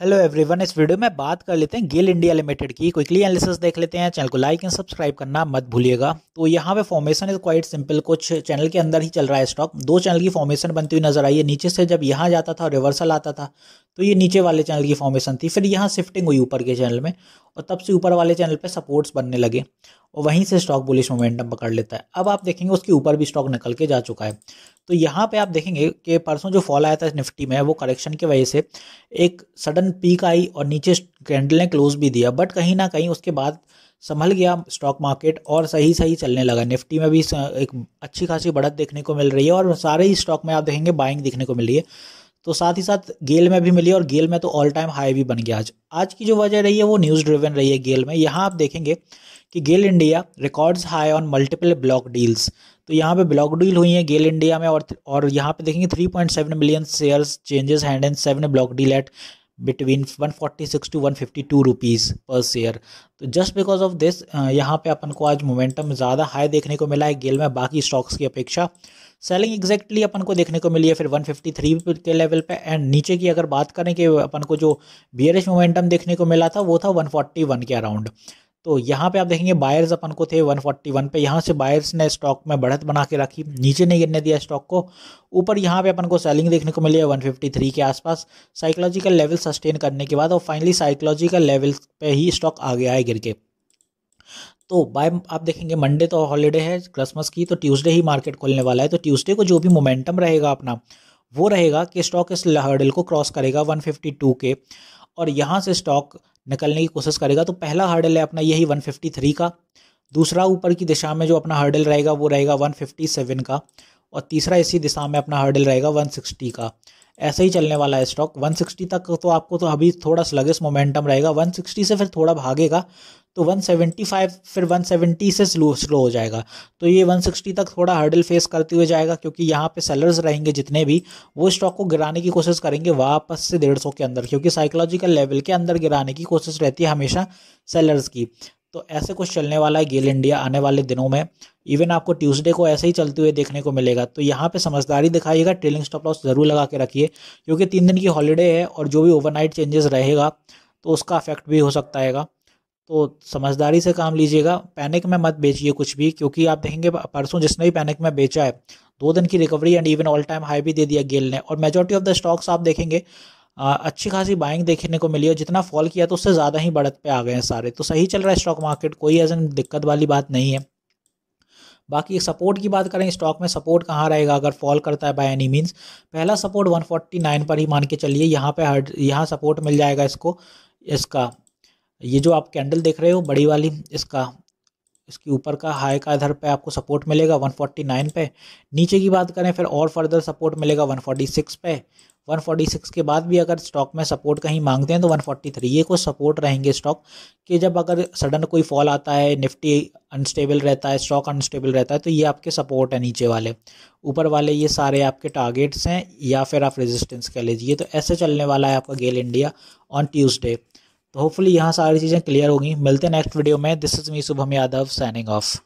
hello everyone इस video में बात कर लेते हैं गेल इंडिया लिमिटेड की क्विकली एनालिसिस देख लेते हैं चैनल को लाइक एंड सब्सक्राइब करना मत भूलिएगा तो यहाँ पे फॉर्मेशन इज क्वाइट सिंपल कुछ चैनल के अंदर ही चल रहा है स्टॉक दो चैनल की फॉर्मेशन बनती हुई नजर आई है नीचे से जब यहाँ जाता था रिवर्सल आता था तो ये नीचे वाले चैनल की फॉर्मेशन थी फिर यहाँ शिफ्टिंग हुई ऊपर के चैनल में और तब से ऊपर वाले चैनल पे सपोर्ट्स बनने लगे और वहीं से स्टॉक बुलिश मोमेंटम पकड़ लेता है अब आप देखेंगे उसके ऊपर भी स्टॉक निकल के जा चुका है तो यहाँ पे आप देखेंगे कि परसों जो फॉल आया था निफ्टी में वो करेक्शन की वजह से एक सडन पीक आई और नीचे कैंडल ने क्लोज भी दिया बट कहीं ना कहीं उसके बाद संभल गया स्टॉक मार्केट और सही सही चलने लगा निफ्टी में भी एक अच्छी खासी बढ़त देखने को मिल रही है और सारे ही स्टॉक में आप देखेंगे बाइंग देखने को मिल रही है तो साथ ही साथ गेल में भी मिली और गेल में तो ऑल टाइम हाई भी बन गया आज आज की जो वजह रही है वो न्यूज़ ड्रिवन रही है गेल में यहाँ आप देखेंगे कि GAIL India records high on multiple block deals तो यहाँ पे ब्लॉक डील हुई है गेल इंडिया में और और यहाँ पे देखेंगे 3.7 million shares changes hand and seven block deal at between 146 to 152 rupees पर शेयर तो जस्ट बिकॉज ऑफ दिस यहाँ पे अपन को आज मोमेंटम ज़्यादा हाई देखने को मिला है गेल में बाकी स्टॉक्स की अपेक्षा सेलिंग एग्जैक्टली अपन को देखने को मिली है फिर 153 के लेवल पे एंड नीचे की अगर बात करें कि अपन को जो बियरिश मोमेंटम देखने को मिला था वो था 141 के अराउंड तो यहाँ पे आप देखेंगे बायर्स अपन को थे 141 पे यहाँ से बायर्स ने स्टॉक में बढ़त बना के रखी नीचे नहीं गिरने दिया स्टॉक को ऊपर यहाँ पे अपन को सेलिंग देखने को मिली है 153 के आसपास साइकोलॉजिकल लेवल सस्टेन करने के बाद और फाइनली साइकोलॉजिकल लेवल पे ही स्टॉक आ गया है गिर के तो बाय आप देखेंगे मंडे तो हॉलीडे है क्रिसमस की तो ट्यूजडे ही मार्केट खोलने वाला है तो ट्यूजडे को जो भी मोमेंटम रहेगा अपना वो रहेगा कि स्टॉक इस हर्डल को क्रॉस करेगा वन के और यहाँ से स्टॉक निकलने की कोशिश करेगा तो पहला हर्डल है अपना यही 153 का दूसरा ऊपर की दिशा में जो अपना हर्डल रहेगा वो रहेगा 157 का और तीसरा इसी दिशा में अपना हर्डल रहेगा 160 का ऐसे ही चलने वाला है स्टॉक 160 तक तो आपको तो अभी थोड़ा स्लगेस मोमेंटम रहेगा 160 से फिर थोड़ा भागेगा तो 175 फिर 170 से स्लो स्लो हो जाएगा तो ये 160 तक थोड़ा हर्डल फेस करते हुए जाएगा क्योंकि यहाँ पे सेलर्स रहेंगे जितने भी वो स्टॉक को गिराने की कोशिश करेंगे वापस से डेढ़ के अंदर क्योंकि साइकोलॉजिकल लेवल के अंदर गिराने की कोशिश रहती है हमेशा सेलर्स की तो ऐसे कुछ चलने वाला है गेल इंडिया आने वाले दिनों में इवन आपको ट्यूसडे को ऐसे ही चलते हुए देखने को मिलेगा तो यहाँ पे समझदारी दिखाइएगा ट्रेलिंग स्टॉप लॉस ज़रूर लगा के रखिए क्योंकि तीन दिन की हॉलीडे है और जो भी ओवरनाइट चेंजेस रहेगा तो उसका अफेक्ट भी हो सकता है तो समझदारी से काम लीजिएगा पैनिक में मत बेचिए कुछ भी क्योंकि आप देखेंगे परसों जिसने भी पैनिक में बेचा है दो दिन की recovery and even all time high भी दे दिया गेल ने और मेजोरिटी ऑफ द स्टॉक्स आप देखेंगे अच्छी खासी बाइंग देखने को मिली और जितना फॉल किया तो उससे ज़्यादा ही बढ़त पे आ गए हैं सारे तो सही चल रहा है स्टॉक मार्केट कोई ऐसा दिक्कत वाली बात नहीं है बाकी सपोर्ट की बात करें स्टॉक में सपोर्ट कहाँ रहेगा अगर फॉल करता है बाय एनी मीन्स पहला सपोर्ट 149 पर ही मान के चलिए यहाँ पे हर यहाँ सपोर्ट मिल जाएगा इसको इसका ये जो आप कैंडल देख रहे हो बड़ी वाली इसका इसके ऊपर का हाई का इधर पे आपको सपोर्ट मिलेगा 149 पे नीचे की बात करें फिर और फर्दर सपोर्ट मिलेगा 146 पे 146 के बाद भी अगर स्टॉक में सपोर्ट कहीं मांगते हैं तो 143 ये कुछ सपोर्ट रहेंगे स्टॉक कि जब अगर सडन कोई फॉल आता है निफ्टी अनस्टेबल रहता है स्टॉक अनस्टेबल रहता है तो ये आपके सपोर्ट है नीचे वाले ऊपर वाले ये सारे आपके टारगेट्स हैं या फिर आप रेजिस्टेंस कह लीजिए तो ऐसे चलने वाला है आपका गेल इंडिया ऑन ट्यूजडे तो होपफुली यहाँ सारी चीज़ें क्लियर होगी मिलते हैं नेक्स्ट वीडियो में this is me Shubham Yadav signing of